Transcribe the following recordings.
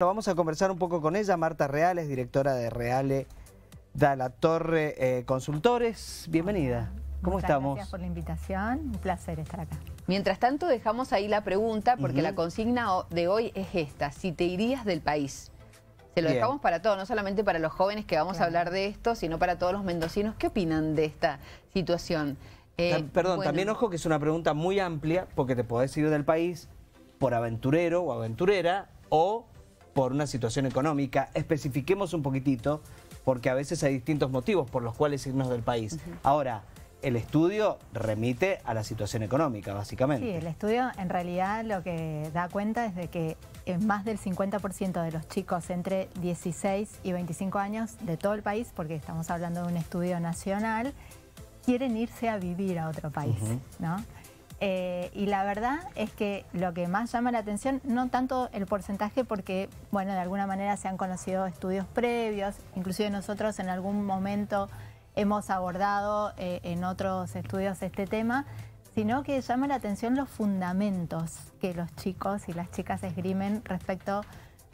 Vamos a conversar un poco con ella, Marta Reales, directora de Reale la Torre eh, Consultores. Bienvenida. ¿Cómo estamos? Gracias por la invitación, un placer estar acá. Mientras tanto dejamos ahí la pregunta porque la consigna de hoy es esta, si te irías del país. Se lo dejamos para todos, no solamente para los jóvenes que vamos a hablar de esto, sino para todos los mendocinos. ¿Qué opinan de esta situación? Eh, perdón, también ojo que es una pregunta muy amplia porque te podés ir del país por aventurero o aventurera o por una situación económica. Especifiquemos un poquitito, porque a veces hay distintos motivos por los cuales irnos del país. Ahora, el estudio remite a la situación económica, básicamente. Sí, el estudio en realidad lo que da cuenta es de que más del 50% de los chicos entre 16 y 25 años de todo el país, porque estamos hablando de un estudio nacional, quieren irse a vivir a otro país, eh, y la verdad es que lo que más llama la atención, no tanto el porcentaje, porque, bueno, de alguna manera se han conocido estudios previos, inclusive nosotros en algún momento hemos abordado eh, en otros estudios este tema, sino que llama la atención los fundamentos que los chicos y las chicas esgrimen respecto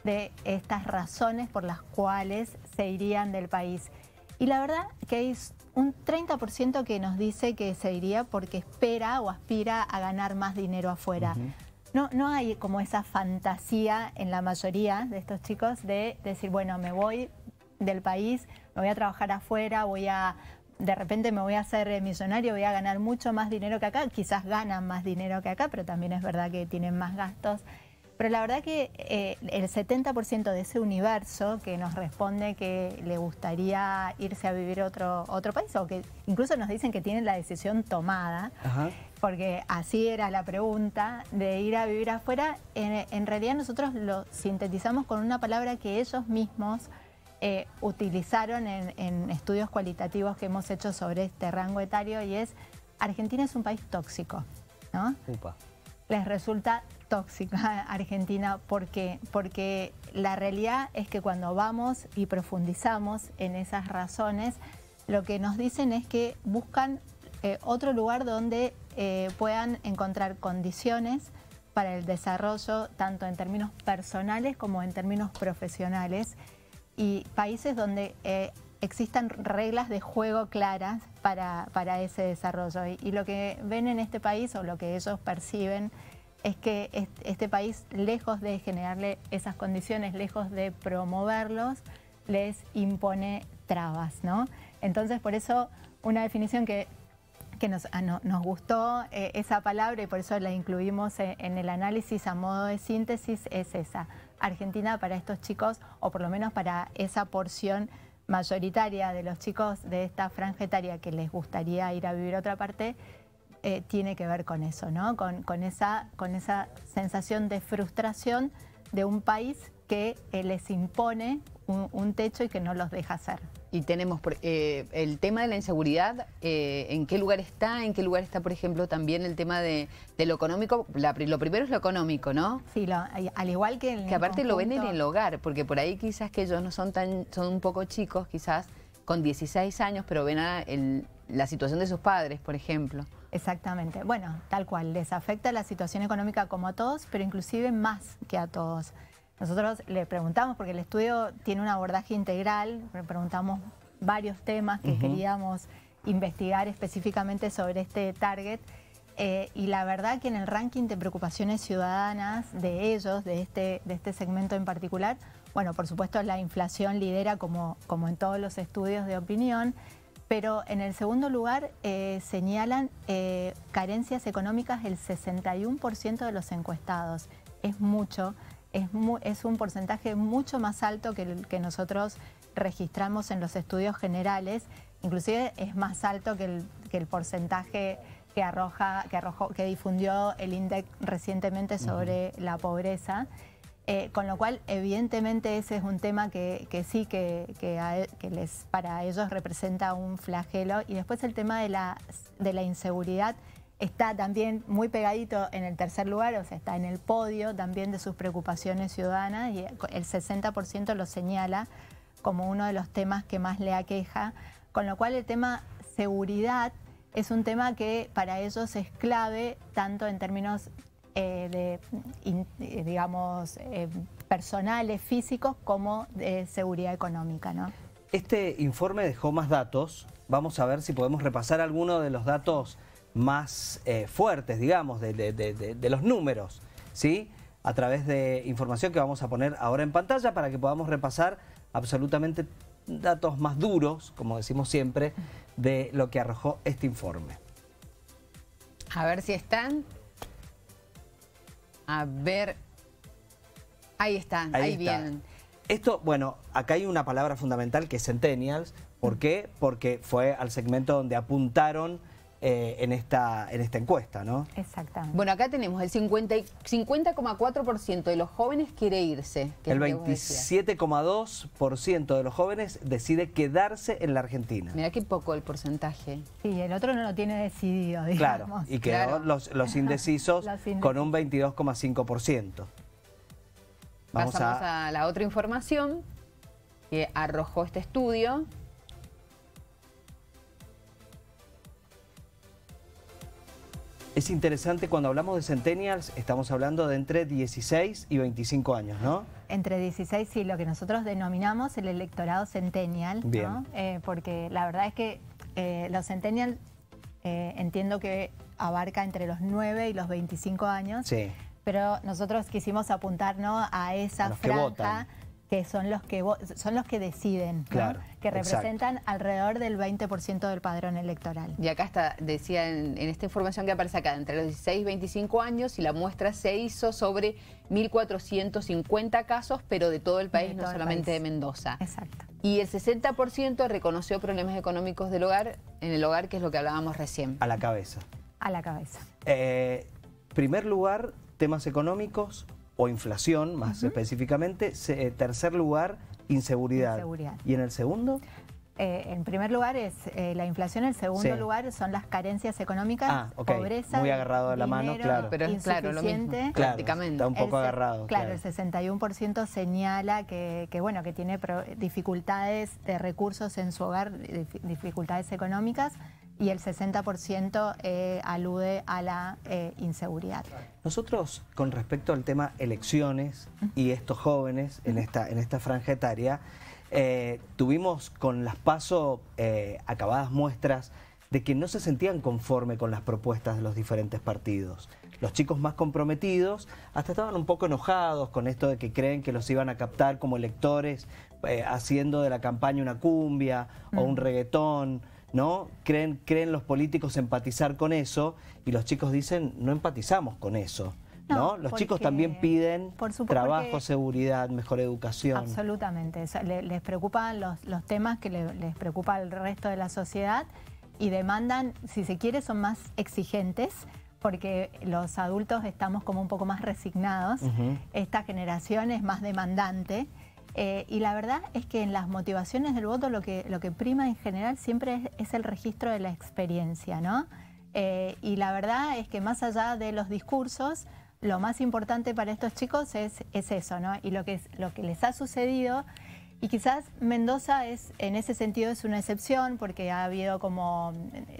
de estas razones por las cuales se irían del país. Y la verdad que hay un 30% que nos dice que se iría porque espera o aspira a ganar más dinero afuera. No, no hay como esa fantasía en la mayoría de estos chicos de decir, bueno, me voy del país, me voy a trabajar afuera, voy a de repente me voy a hacer eh, millonario, voy a ganar mucho más dinero que acá, quizás ganan más dinero que acá, pero también es verdad que tienen más gastos pero la verdad que eh, el 70% de ese universo que nos responde que le gustaría irse a vivir a otro, otro país o que incluso nos dicen que tienen la decisión tomada, porque así era la pregunta, de ir a vivir afuera, en, realidad nosotros lo sintetizamos con una palabra que ellos mismos eh, utilizaron en, estudios cualitativos que hemos hecho sobre este rango etario y es, Argentina es un país tóxico, ¿no? les resulta tóxica Argentina porque, porque la realidad es que cuando vamos y profundizamos en esas razones, lo que nos dicen es que buscan eh, otro lugar donde eh, puedan encontrar condiciones para el desarrollo, tanto en términos personales como en términos profesionales, y países donde eh, existan reglas de juego claras para, ese desarrollo. y lo que ven en este país o lo que ellos perciben es que este país, lejos de generarle esas condiciones, lejos de promoverlos, les impone trabas, ¿no? Entonces, por eso, una definición que, que nos, ah, nos gustó, eh, esa palabra, y por eso la incluimos eh, en, el análisis a modo de síntesis, es esa. Argentina para estos chicos, o por lo menos para esa porción mayoritaria de los chicos de esta franja etaria que les gustaría ir a vivir a otra parte, eh, tiene que ver con eso, ¿no? Con, esa, con esa sensación de frustración de un país que eh, les impone un, techo y que no los deja hacer. Y tenemos eh, el tema de la inseguridad, ¿en qué lugar está? ¿En qué lugar está, por ejemplo, también el tema de, lo económico? lo primero es lo económico, ¿no? Sí, al igual que... En que aparte lo ven en el hogar, porque por ahí quizás que ellos no son tan... son un poco chicos, quizás con 16 años, pero ven a el, la situación de sus padres, por ejemplo. Exactamente. Bueno, tal cual, les afecta la situación económica como a todos, pero inclusive más que a todos. Nosotros le preguntamos, porque el estudio tiene un abordaje integral, le preguntamos varios temas que queríamos investigar específicamente sobre este target. Eh, y la verdad que en el ranking de preocupaciones ciudadanas de ellos, de este, de este segmento en particular, bueno, por supuesto la inflación lidera como, como en todos los estudios de opinión, pero en el segundo lugar eh, señalan eh, carencias económicas del 61% de los encuestados. Es mucho, es, un porcentaje mucho más alto que el que nosotros registramos en los estudios generales. Inclusive es más alto que el, porcentaje que, arroja, que, que difundió el INDEC recientemente sobre la pobreza. Eh, con lo cual, evidentemente, ese es un tema que, sí e, que, les, para ellos representa un flagelo. Y después el tema de la, de la inseguridad está también muy pegadito en el tercer lugar, o sea, está en el podio también de sus preocupaciones ciudadanas y el 60% lo señala como uno de los temas que más le aqueja, con lo cual el tema seguridad es un tema que para ellos es clave tanto en términos eh, de, eh, digamos, eh, personales, físicos, como de seguridad económica. ¿no? Este informe dejó más datos. Vamos a ver si podemos repasar algunos de los datos más fuertes, digamos, de, de, los números, ¿sí? A través de información que vamos a poner ahora en pantalla para que podamos repasar absolutamente datos más duros, como decimos siempre, de lo que arrojó este informe. A ver si están. A ver. Ahí está, ahí, Esto, bueno, acá hay una palabra fundamental que es Centennials. ¿Por mm. qué? Porque fue al segmento donde apuntaron eh, en, esta, en esta encuesta, ¿no? Exactamente. Bueno, acá tenemos el 50,4% de los jóvenes quiere irse. Que el 27,2% de los jóvenes decide quedarse en la Argentina. Mira qué poco el porcentaje. Sí, el otro no lo tiene decidido, digamos. Claro, y quedó Los, indecisos con un 22,5%. Pasamos a la otra información que arrojó este estudio. Es interesante, cuando hablamos de centennials, estamos hablando de entre 16 y 25 años, ¿no? Entre 16 y lo que nosotros denominamos el electorado centennial, ¿no? Eh, porque la verdad es que eh, los centennials eh, entiendo que abarca entre los 9 y los 25 años. Sí. Pero nosotros quisimos apuntarnos a esa franja que son los que son los que deciden, claro, que representan alrededor del 20% del padrón electoral. Y acá está, decía en, esta información que aparece acá, entre los 16 y 25 años, y la muestra se hizo sobre 1.450 casos, pero de todo el país, no solamente de Mendoza. Exacto. Y el 60% reconoció problemas económicos del hogar, en el hogar, que es lo que hablábamos recién. A la cabeza. A la cabeza. Eh, primer lugar, temas económicos, o inflación, más específicamente. Eh, tercer lugar, inseguridad. ¿Y en el segundo? Eh, en primer lugar es eh, la inflación, en segundo lugar son las carencias económicas, ah, pobreza, muy agarrado de la mano, claro, pero es claro, lo mismo, prácticamente. Está un poco agarrado. Claro, el 61% señala que, que, bueno, que tiene dificultades de recursos en su hogar, dificultades económicas y el 60% eh, alude a la eh, inseguridad. Nosotros, con respecto al tema elecciones y estos jóvenes en esta, en esta franja etaria, eh, tuvimos con las PASO acabadas muestras de que no se sentían conforme con las propuestas de los diferentes partidos. Los chicos más comprometidos hasta estaban un poco enojados con esto de que creen que los iban a captar como electores haciendo de la campaña una cumbia o un reggaetón ¿no? Creen, creen los políticos empatizar con eso y los chicos dicen, no empatizamos con eso. ¿no? Los chicos también piden trabajo, seguridad, mejor educación. Absolutamente, les, preocupan los, temas que les, preocupa al resto de la sociedad y demandan, si se quiere, son más exigentes porque los adultos estamos como un poco más resignados, esta generación es más demandante. Eh, y la verdad es que en las motivaciones del voto lo que, lo que prima en general siempre es, el registro de la experiencia, ¿no? Eh, y la verdad es que más allá de los discursos, lo más importante para estos chicos es, eso, ¿no? Y lo que, lo que les ha sucedido. Y quizás Mendoza es, en ese sentido es una excepción porque ha habido como,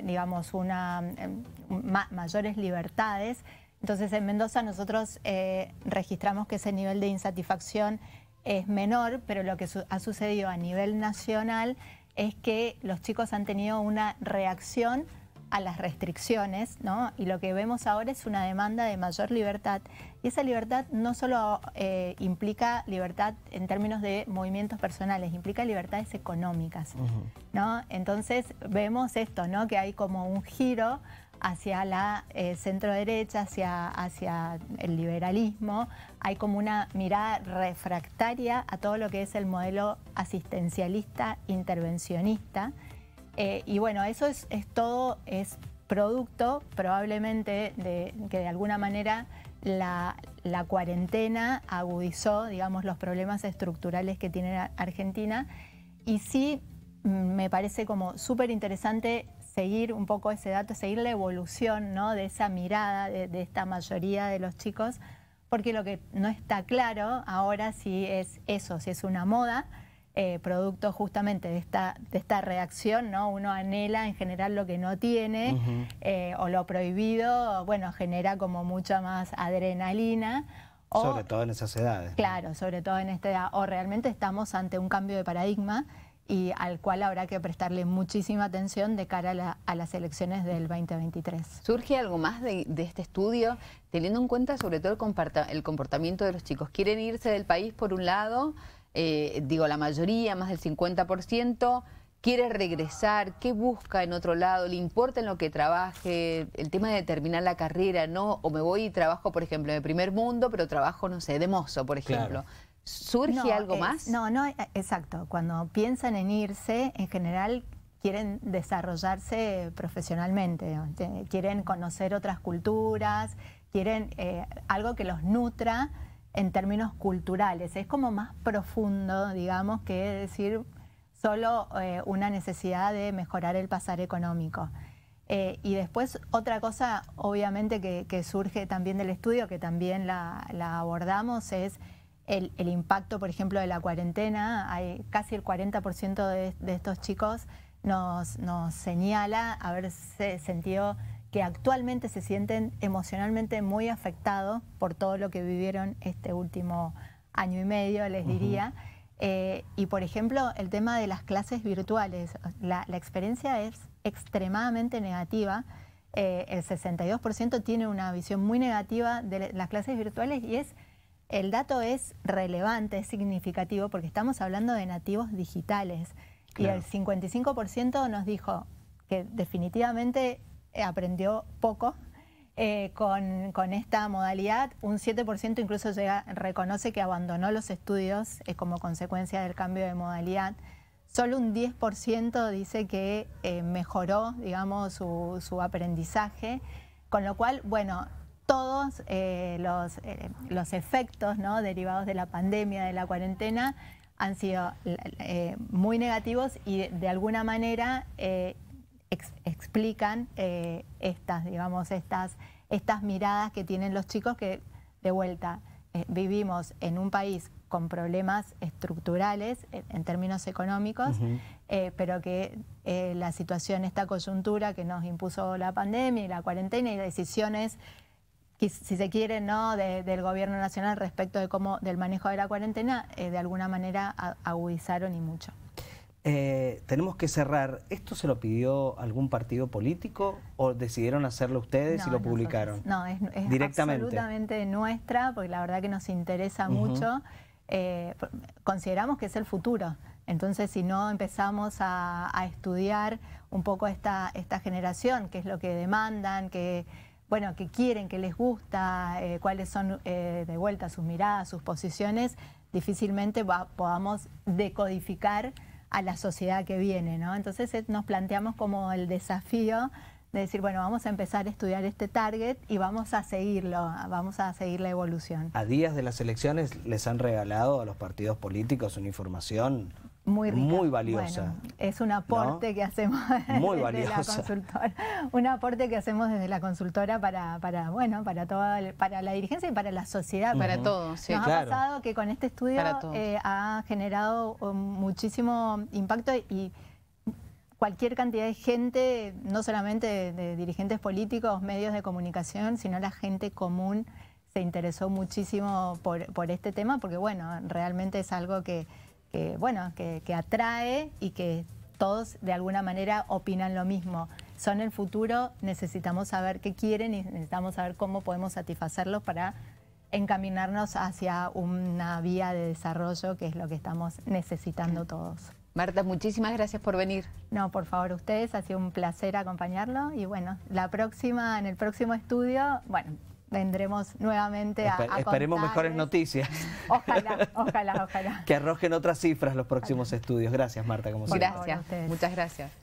digamos, una, em, mayores libertades. Entonces en Mendoza nosotros eh, registramos que ese nivel de insatisfacción es menor, pero lo que ha sucedido a nivel nacional es que los chicos han tenido una reacción a las restricciones, ¿no? Y lo que vemos ahora es una demanda de mayor libertad. Y esa libertad no solo eh, implica libertad en términos de movimientos personales, implica libertades económicas, ¿no? Entonces vemos esto, ¿no? Que hay como un giro hacia la eh, centro derecha, hacia, hacia el liberalismo, hay como una mirada refractaria a todo lo que es el modelo asistencialista, intervencionista. Eh, y bueno, eso es, todo, es producto probablemente de que de alguna manera la, cuarentena agudizó, digamos, los problemas estructurales que tiene Argentina. Y sí, me parece como súper interesante seguir un poco ese dato, seguir la evolución ¿no? de esa mirada de, esta mayoría de los chicos, porque lo que no está claro ahora si es eso, si es una moda, eh, producto justamente de esta, de esta reacción, ¿no? Uno anhela en general lo que no tiene eh, o lo prohibido, bueno, genera como mucha más adrenalina. sobre todo en esas edades. Claro, sobre todo en esta edad. O realmente estamos ante un cambio de paradigma y al cual habrá que prestarle muchísima atención de cara a, las elecciones del 2023. ¿Surge algo más de, este estudio, teniendo en cuenta sobre todo el, comportamiento de los chicos? ¿Quieren irse del país por un lado? Eh, digo, la mayoría, más del 50%, quiere regresar, qué busca en otro lado, le importa en lo que trabaje, el tema de terminar la carrera, ¿no? O me voy y trabajo, por ejemplo, en primer mundo, pero trabajo, no sé, de mozo, por ejemplo. ¿Surge algo más? No, no, eh, exacto. Cuando piensan en irse, en general quieren desarrollarse profesionalmente, quieren conocer otras culturas, quieren eh, algo que los nutra en términos culturales. Es como más profundo, digamos, que decir solo eh, una necesidad de mejorar el pasar económico. y después otra cosa, obviamente, que, surge también del estudio, que también la abordamos, es el, impacto, por ejemplo, de la cuarentena. Hay casi el 40% de, estos chicos nos, señala haberse sentido que actualmente se sienten emocionalmente muy afectados por todo lo que vivieron este último año y medio, les diría. Eh, y por ejemplo, el tema de las clases virtuales. La, experiencia es extremadamente negativa. Eh, el 62% tiene una visión muy negativa de las clases virtuales y es el dato es relevante, es significativo, porque estamos hablando de nativos digitales. Y el 55% nos dijo que definitivamente eh, aprendió poco eh, con, esta modalidad. Un 7% incluso llega, reconoce que abandonó los estudios como consecuencia del cambio de modalidad. Solo un 10% dice que eh, mejoró, digamos, su, su aprendizaje. Con lo cual, bueno, todos eh, los, eh, los, efectos derivados de la pandemia, de la cuarentena, han sido eh, muy negativos y de, alguna manera explican estas, digamos, estas, estas miradas que tienen los chicos que, de vuelta, vivimos en un país con problemas estructurales en términos económicos, pero que la situación, esta coyuntura que nos impuso la pandemia y la cuarentena y las decisiones si se quiere, ¿no? del gobierno nacional respecto de cómo, del manejo de la cuarentena, eh, de alguna manera agudizaron y mucho. Eh, tenemos que cerrar. ¿Esto se lo pidió algún partido político o decidieron hacerlo ustedes y lo publicaron? No, es, absolutamente nuestra, porque la verdad que nos interesa mucho. Eh, consideramos que es el futuro. Entonces, si no empezamos a, estudiar un poco esta, esta generación, qué es lo que demandan, qué bueno, que quieren, que les gusta, eh, cuáles son eh, de vuelta sus miradas, sus posiciones, difícilmente podamos decodificar a la sociedad que viene, ¿no? Entonces eh, nos planteamos como el desafío de decir, bueno, vamos a empezar a estudiar este target y vamos a seguirlo, vamos a seguir la evolución. A días de las elecciones les han regalado a los partidos políticos una información muy rica. Muy valiosa. es un aporte que hacemos desde la consultora. Un aporte que hacemos desde la consultora para, para bueno, para toda, para la dirigencia y para la sociedad. Para todos, sí. Nos ha pasado que con este estudio eh, ha generado eh, muchísimo impacto y cualquier cantidad de gente, no solamente de, dirigentes políticos, medios de comunicación, sino la gente común se interesó muchísimo por, por este tema porque, bueno, realmente es algo que bueno, que, atrae y que todos de alguna manera opinan lo mismo. Son el futuro, necesitamos saber qué quieren y necesitamos saber cómo podemos satisfacerlos para encaminarnos hacia una vía de desarrollo que es lo que estamos necesitando todos. Marta, muchísimas gracias por venir. No, por favor, ustedes, ha sido un placer acompañarlo y bueno, la próxima, en el próximo estudio, bueno, vendremos nuevamente a, Esperemos mejores noticias. Ojalá, ojalá, ojalá. que arrojen otras cifras los próximos estudios. Gracias, Marta, como siempre. Gracias, muchas gracias.